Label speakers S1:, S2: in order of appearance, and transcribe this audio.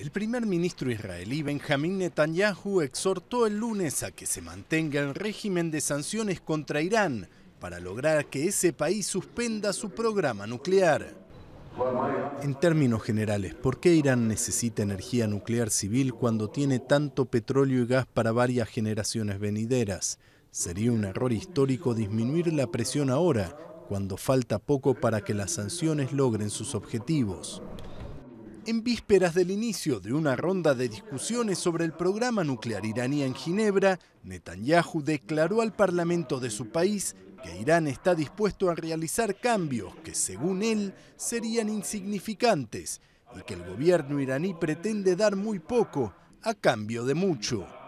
S1: El primer ministro israelí Benjamin Netanyahu exhortó el lunes a que se mantenga el régimen de sanciones contra Irán para lograr que ese país suspenda su programa nuclear. En términos generales, ¿por qué Irán necesita energía nuclear civil cuando tiene tanto petróleo y gas para varias generaciones venideras? Sería un error histórico disminuir la presión ahora, cuando falta poco para que las sanciones logren sus objetivos. En vísperas del inicio de una ronda de discusiones sobre el programa nuclear iraní en Ginebra, Netanyahu declaró al Parlamento de su país que Irán está dispuesto a realizar cambios que, según él, serían insignificantes y que el gobierno iraní pretende dar muy poco a cambio de mucho.